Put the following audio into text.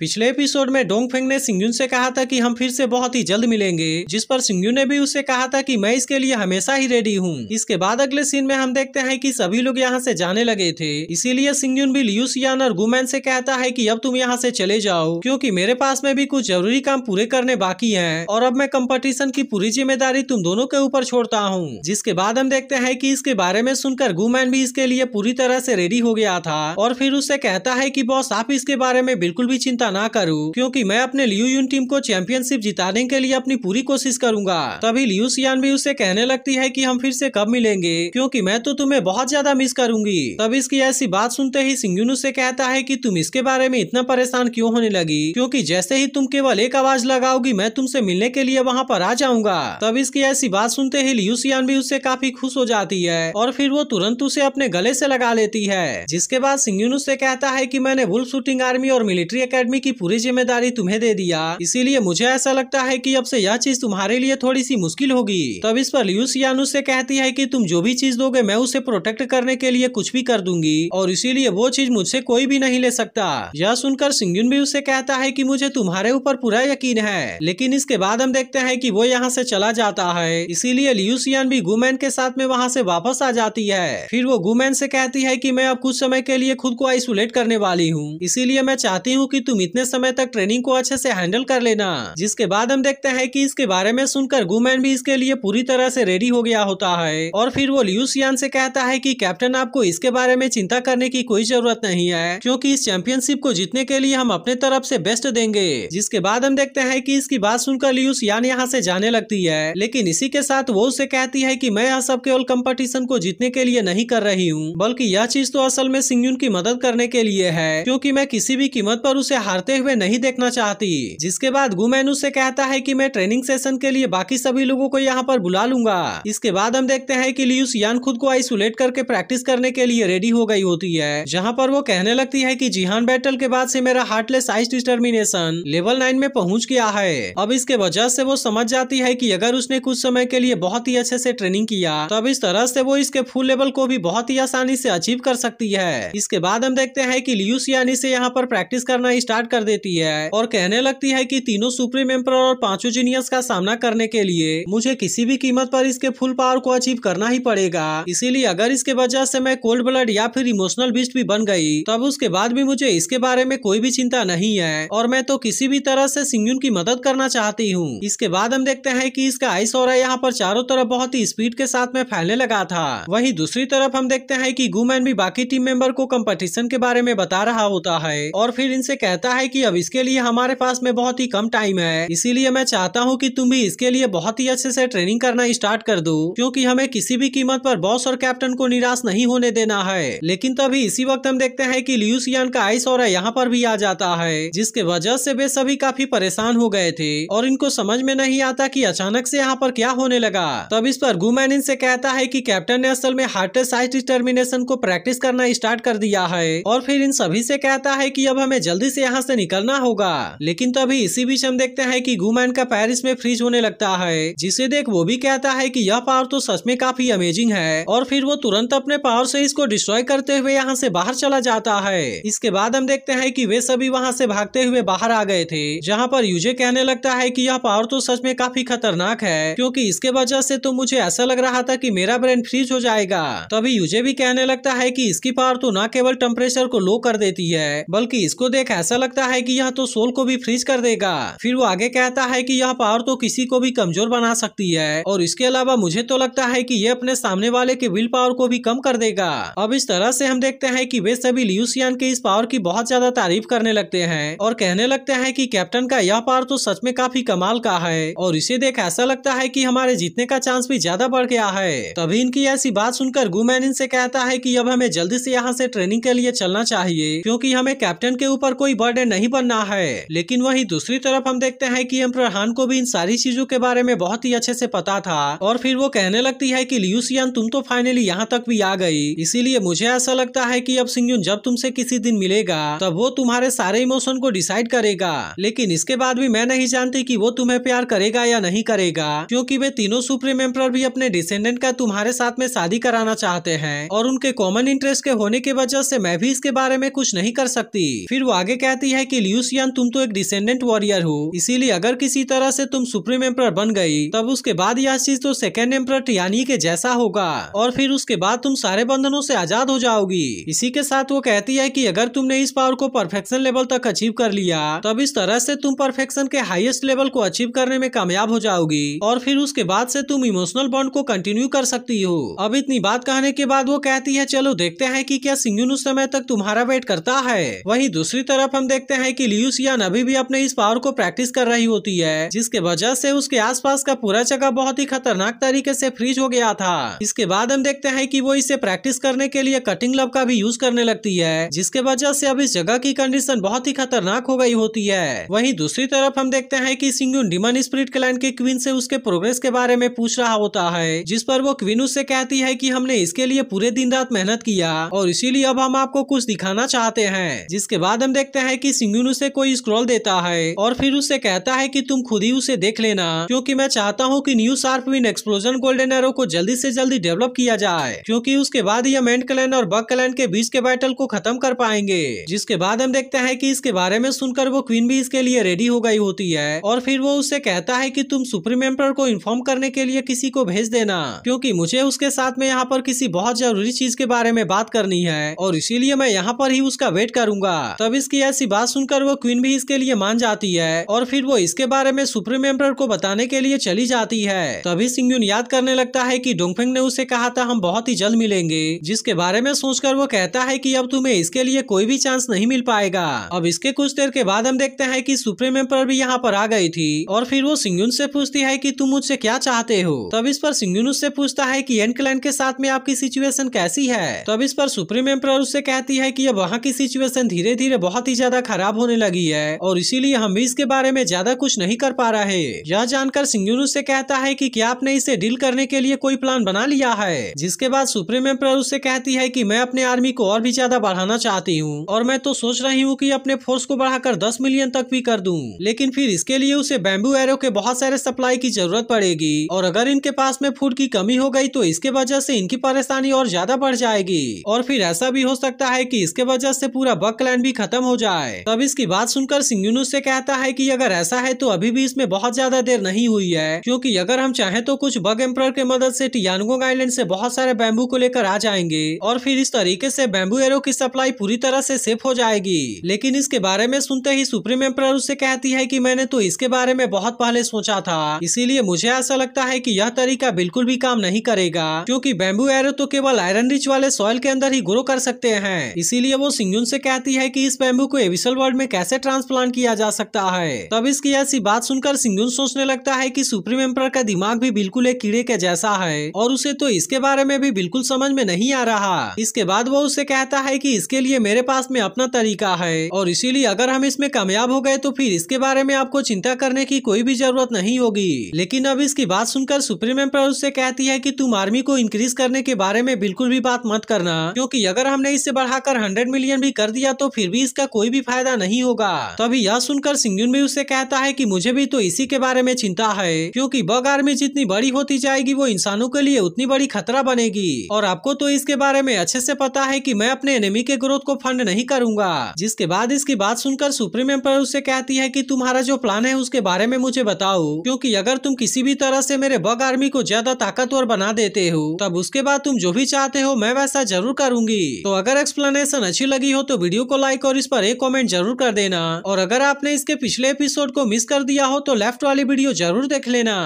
पिछले एपिसोड में Dong Feng ने सिंगयून से कहा था कि हम फिर से बहुत ही जल्द मिलेंगे जिस पर सिंगयून ने भी उसे कहा था कि मैं इसके लिए हमेशा ही रेडी हूँ इसके बाद अगले सीन में हम देखते हैं कि सभी लोग यहाँ से जाने लगे थे इसीलिए सिंगयून भी लियूसियान और गुमैन से कहता है कि अब तुम यहाँ से चले जाओ क्यूँकी मेरे पास में भी कुछ जरूरी काम पूरे करने बाकी है और अब मैं कम्पटिशन की पूरी जिम्मेदारी तुम दोनों के ऊपर छोड़ता हूँ जिसके बाद हम देखते है की इसके बारे में सुनकर गुमैन भी इसके लिए पूरी तरह से रेडी हो गया था और फिर उससे कहता है की बॉस आप इसके बारे में बिल्कुल भी चिंता चिंता ना करूं क्योंकि मैं अपने लियू यून टीम को चैंपियनशिप जिताने के लिए अपनी पूरी कोशिश करूंगा तभी लियू सियान भी उसे कहने लगती है कि हम फिर से कब मिलेंगे क्योंकि मैं तो तुम्हें बहुत ज्यादा मिस करूंगी तब इसकी ऐसी बात सुनते ही सिंगुन उसे कहता है की तुम इसके बारे में इतना परेशान क्यों होने लगी क्यूँकी जैसे ही तुम केवल एक आवाज लगाओगी मैं तुमसे मिलने के लिए वहाँ पर आ जाऊंगा तब इसकी ऐसी बात सुनते ही लियू सियान भी उससे काफी खुश हो जाती है और फिर वो तुरंत उसे अपने गले से लगा लेती है जिसके बाद सिंगुन उसे कहता है की मैंने वुल्फ शूटिंग आर्मी और मिलिट्री अकेडमी आदमी की पूरी जिम्मेदारी तुम्हें दे दिया इसीलिए मुझे ऐसा लगता है कि अब से यह चीज तुम्हारे लिए थोड़ी सी मुश्किल होगी तब इस पर लियूस यानुस से कहती है कि तुम जो भी चीज दोगे मैं उसे प्रोटेक्ट करने के लिए कुछ भी कर दूंगी और इसीलिए वो चीज मुझसे कोई भी नहीं ले सकता यह सुनकर सिंगुन भी उसे कहता है की मुझे तुम्हारे ऊपर पूरा यकीन है लेकिन इसके बाद हम देखते हैं की वो यहाँ ऐसी चला जाता है इसीलिए लियूसियन भी गुमैन के साथ में वहाँ ऐसी वापस आ जाती है फिर वो गुमैन ऐसी कहती है की मैं अब कुछ समय के लिए खुद को आइसोलेट करने वाली हूँ इसीलिए मैं चाहती हूँ की तुम इतने समय तक ट्रेनिंग को अच्छे से हैंडल कर लेना जिसके बाद हम देखते हैं कि इसके बारे में सुनकर गुमैन भी इसके लिए पूरी तरह से रेडी हो गया होता है और फिर वो लियूसियान से कहता है कि कैप्टन आपको इसके बारे में चिंता करने की कोई जरूरत नहीं है क्योंकि इस चैंपियनशिप को जीतने के लिए हम अपने तरफ से बेस्ट देंगे जिसके बाद हम देखते हैं कि इसकी बात सुनकर लियुस यान यहाँ से जाने लगती है लेकिन इसी के साथ वो उसे कहती है कि मैं यह सब केवल कंपटीशन को जीतने के लिए नहीं कर रही हूँ बल्कि यह चीज तो असल में सिंगयून की मदद करने के लिए है क्योंकि मैं किसी भी कीमत पर उसे हार हारते हुए नहीं देखना चाहती जिसके बाद गुमैन से कहता है कि मैं ट्रेनिंग सेशन के लिए बाकी सभी लोगों को यहाँ पर बुला लूंगा इसके बाद हम देखते हैं कि लियूस यान खुद को आइसोलेट करके प्रैक्टिस करने के लिए रेडी हो गई होती है जहाँ पर वो कहने लगती है की जिहान बैटल के बाद से मेरा heartless ice determination level nine में पहुंच गया है अब इसके वजह से वो समझ जाती है की अगर उसने कुछ समय के लिए बहुत ही अच्छे से ट्रेनिंग किया तो अब इस तरह से वो इसके फुल लेवल को भी बहुत ही आसानी ऐसी अचीव कर सकती है इसके बाद हम देखते हैं की लियूस यानी से यहाँ पर प्रैक्टिस करना स्टार्ट स्टार्ट कर देती है और कहने लगती है कि तीनों सुप्रीम एम्पर और पांचों जीनियस का सामना करने के लिए मुझे किसी भी कीमत पर इसके फुल पावर को अचीव करना ही पड़ेगा इसीलिए अगर इसके वजह से मैं कोल्ड ब्लड या फिर इमोशनल बिस्ट भी बन गई तब उसके बाद भी मुझे इसके बारे में कोई भी चिंता नहीं है और मैं तो किसी भी तरह से सिंगुन की मदद करना चाहती हूँ इसके बाद हम देखते हैं कि इसका आइस और यहाँ पर चारों तरफ बहुत ही स्पीड के साथ में फैलने लगा था वही दूसरी तरफ हम देखते हैं की गुमैन भी बाकी टीम मेंबर को कंपटीशन के बारे में बता रहा होता है और फिर इनसे कहता लगता है कि अब इसके लिए हमारे पास में बहुत ही कम टाइम है इसीलिए मैं चाहता हूँ कि तुम भी इसके लिए बहुत ही अच्छे से ट्रेनिंग करना स्टार्ट कर दो क्योंकि हमें किसी भी कीमत पर बॉस और कैप्टन को निराश नहीं होने देना है लेकिन तभी इसी वक्त हम देखते हैं कि ल्यूसियान का आइस और यहाँ पर भी आ जाता है जिसके वजह से वे सभी काफी परेशान हो गए थे और इनको समझ में नहीं आता की अचानक से यहाँ पर क्या होने लगा तब इस पर गुमैन इनसे कहता है की कैप्टन ने असल में हार्ट साइज डिटर्मिनेशन को प्रैक्टिस करना स्टार्ट कर दिया है और फिर इन सभी से कहता है कि अब हमें जल्दी से यहाँ यहाँ से निकलना होगा लेकिन तभी तो इसी बीच हम देखते हैं कि गुमैन का पैरिस में फ्रीज होने लगता है जिसे देख वो भी कहता है कि यह पावर तो सच में काफी अमेजिंग है और फिर वो तुरंत अपने पावर से इसको डिस्ट्रॉय करते हुए यहाँ से बाहर चला जाता है इसके बाद हम देखते हैं की वे सभी वहाँ से भागते हुए बाहर आ गए थे जहाँ पर यूजे कहने लगता है की यह पावर तो सच में काफी खतरनाक है क्यूँकी इसके वजह से तो मुझे ऐसा लग रहा था की मेरा ब्रेन फ्रीज हो जाएगा तभी यूजे भी कहने लगता है की इसकी पावर तो न केवल टेम्परेचर को लो कर देती है बल्कि इसको देख ऐसा लगता है कि यह तो सोल को भी फ्रीज कर देगा फिर वो आगे कहता है कि यह पावर तो किसी को भी कमजोर बना सकती है और इसके अलावा मुझे तो लगता है कि यह अपने सामने वाले के विल पावर को भी कम कर देगा अब इस तरह से हम देखते हैं कि वे सभी लियुसियान के इस पावर की बहुत ज्यादा तारीफ करने लगते हैं और कहने लगते हैं की कैप्टन का यह पावर तो सच में काफी कमाल का है और इसे देख ऐसा लगता है की हमारे जीतने का चांस भी ज्यादा बढ़ गया है तभी इनकी ऐसी बात सुनकर गुमैन इनसे कहता है की अब हमें जल्दी से यहाँ से ट्रेनिंग के लिए चलना चाहिए क्योंकि हमें कैप्टन के ऊपर कोई बर्ड बर्थडे नहीं बनना है लेकिन वही दूसरी तरफ हम देखते हैं की हान को भी इन सारी चीजों के बारे में बहुत ही अच्छे से पता था और फिर वो कहने लगती है की ल्यूसियन तुम तो फाइनली यहाँ तक भी आ गई इसीलिए मुझे ऐसा लगता है की अब सिंगयुन जब तुमसे किसी दिन मिलेगा तब वो तुम्हारे सारे इमोशन को डिसाइड करेगा लेकिन इसके बाद भी मैं नहीं जानती की वो तुम्हें प्यार करेगा या नहीं करेगा क्योंकि वे तीनों सुप्रीम एम्पर भी अपने डिसेंडेंट का तुम्हारे साथ में शादी कराना चाहते हैं और उनके कॉमन इंटरेस्ट के होने की वजह से मैं भी इसके बारे में कुछ नहीं कर सकती फिर वो आगे कहती कहती है कि ल्यूसियन तुम तो एक डिसेंडेंट वॉरियर हो इसीलिए अगर किसी तरह से तुम सुप्रीम एम्प्रर बन गई तब उसके बाद यह चीज तो सेकेंड एम्पर टियानी के जैसा होगा और फिर उसके बाद तुम सारे बंधनों से आजाद हो जाओगी इसी के साथ वो कहती है की अगर तुमने इस पावर को परफेक्शन लेवल तक अचीव कर लिया तब इस तरह से तुम परफेक्शन के हाइएस्ट लेवल को अचीव करने में कामयाब हो जाओगी और फिर उसके बाद से तुम इमोशनल बॉन्ड को कंटिन्यू कर सकती हो अब इतनी बात कहने के बाद वो कहती है चलो देखते हैं कि क्या सिंगुन उस समय तक तुम्हारा वेट करता है वहीं दूसरी तरफ हम देख देखते हैं कि लियूसियान अभी भी अपने इस पावर को प्रैक्टिस कर रही होती है जिसके वजह से उसके आसपास का पूरा जगह बहुत ही खतरनाक तरीके से फ्रीज हो गया था इसके बाद हम देखते हैं कि वो इसे प्रैक्टिस करने के लिए कटिंग लब का भी यूज करने लगती है जिसके वजह से अब इस जगह की कंडीशन बहुत ही खतरनाक हो गई होती है वही दूसरी तरफ हम देखते हैं की सिंगून डिमन स्प्रिट क्लाइन के क्वीन से उसके प्रोग्रेस के बारे में पूछ रहा होता है जिस पर वो क्वीन उससे कहती है की हमने इसके लिए पूरे दिन रात मेहनत किया और इसीलिए अब हम आपको कुछ दिखाना चाहते हैं जिसके बाद हम देखते हैं कि सिंगुन उसे कोई स्क्रॉल देता है और फिर उसे कहता है कि तुम खुद ही उसे देख लेना क्योंकि मैं चाहता हूँ कि new sharp win explosion golden arrow को जल्दी से जल्दी डेवलप किया जाए क्योंकि उसके बाद यह मेंट क्लैन और बग क्लैन के बीच के बैटल को खत्म कर पाएंगे जिसके बाद हम देखते हैं की इसके बारे में सुनकर वो क्वीन भी इसके लिए रेडी हो गई होती है और फिर वो उसे कहता है की तुम सुप्रीम एम्पर को इन्फॉर्म करने के लिए किसी को भेज देना क्यूँकी मुझे उसके साथ में यहाँ पर किसी बहुत जरूरी चीज के बारे में बात करनी है और इसीलिए मैं यहाँ पर ही उसका वेट करूंगा तब इसकी ऐसी बात सुनकर वो क्वीन भी इसके लिए मान जाती है और फिर वो इसके बारे में सुप्रीम एम्पर को बताने के लिए चली जाती है तभी सिंग याद करने लगता है की डोंगफेंग ने उसे कहा था हम बहुत ही जल्द मिलेंगे जिसके बारे में सोचकर वो कहता है की अब तुम्हें इसके लिए कोई भी चांस नहीं मिल पाएगा अब इसके कुछ देर के बाद हम देखते हैं की सुप्रीम एम्पर भी यहाँ पर आ गई थी और फिर वो सिंगयून से पूछती है की तुम मुझसे क्या चाहते हो तब इस पर सिंगयून उससे पूछता है की एन क्लाइन के साथ में आपकी सिचुएशन कैसी है तब इस पर सुप्रीम एम्पर उससे कहती है की अब वहाँ की सिचुएशन धीरे धीरे बहुत ही ज्यादा ज्यादा खराब होने लगी है और इसीलिए हम भी इसके बारे में ज्यादा कुछ नहीं कर पा रहे यह जानकर सिंगुनु से कहता है कि क्या आपने इसे डील करने के लिए कोई प्लान बना लिया है जिसके बाद सुप्रीम एम्पर उससे कहती है कि मैं अपने आर्मी को और भी ज्यादा बढ़ाना चाहती हूँ और मैं तो सोच रही हूँ कि अपने फोर्स को बढ़ाकर दस मिलियन तक भी कर दूँ लेकिन फिर इसके लिए उसे बैम्बू एरो के बहुत सारे सप्लाई की जरूरत पड़ेगी और अगर इनके पास में फूड की कमी हो गई तो इसके वजह से इनकी परेशानी और ज्यादा बढ़ जाएगी और फिर ऐसा भी हो सकता है कि इसके वजह से पूरा बक क्लैंड भी खत्म हो जाए है तब तो इसकी बात सुनकर सिंगयून से कहता है कि अगर ऐसा है तो अभी भी इसमें बहुत ज्यादा देर नहीं हुई है क्योंकि अगर हम चाहें तो कुछ बग एम्पर के मदद से टियानगोंग आइलैंड से बहुत सारे बैम्बू को लेकर आ जाएंगे और फिर इस तरीके से बैम्बू एरो की सप्लाई पूरी तरह से सेफ हो जाएगी लेकिन इसके बारे में सुनते ही सुप्रीम एम्पर उससे कहती है की मैंने तो इसके बारे में बहुत पहले सोचा था इसीलिए मुझे ऐसा लगता है की यह तरीका बिल्कुल भी काम नहीं करेगा क्यूँकी बैम्बू एरो तो केवल आयरन रिच वाले सॉइल के अंदर ही ग्रो कर सकते हैं इसीलिए वो सिंगुन से कहती है की इस बैम्बू को ऑफिशियल वर्ल्ड में कैसे ट्रांसप्लांट किया जा सकता है तब इसकी ऐसी बात सुनकर सिंगुन सोचने लगता है की सुप्रीम एम्पर का दिमाग भी बिल्कुल एक कीड़े के जैसा है और उसे तो इसके बारे में भी बिल्कुल समझ में नहीं आ रहा इसके बाद वो उसे कहता है की इसके लिए मेरे पास में अपना तरीका है और इसीलिए अगर हम इसमें कामयाब हो गए तो फिर इसके बारे में आपको चिंता करने की कोई भी जरूरत नहीं होगी लेकिन अब इसकी बात सुनकर सुप्रीम एम्पर उससे कहती है कि तुम आर्मी को इंक्रीज करने के बारे में बिल्कुल भी बात मत करना क्योंकि अगर हमने इसे बढ़ाकर 100 मिलियन भी कर दिया तो फिर भी इसका कोई भी फायदा नहीं होगा तभी यह सुनकर सिंगुन भी उससे कहता है की मुझे भी तो इसी के बारे में चिंता है क्यूँकी बग आर्मी जितनी बड़ी होती जाएगी वो इंसानों के लिए उतनी बड़ी खतरा बनेगी और आपको तो इसके बारे में अच्छे से पता है कि मैं अपने एनिमी के ग्रोथ को फंड नहीं करूंगा जिसके बाद इसकी बात सुनकर सुप्रीम एम्पर उससे कहती है कि तुम्हारा जो प्लान है उसके बारे में मुझे बताओ क्योंकि अगर तुम किसी भी तरह से मेरे बग आर्मी को ज्यादा ताकतवर बना देते हो तब उसके बाद तुम जो भी चाहते हो मैं वैसा जरूर करूंगी तो अगर एक्सप्लेनेशन अच्छी लगी हो तो वीडियो को लाइक और इस पर एक कॉमेंट कमेंट जरूर कर देना और अगर आपने इसके पिछले एपिसोड को मिस कर दिया हो तो लेफ्ट वाली वीडियो जरूर देख लेना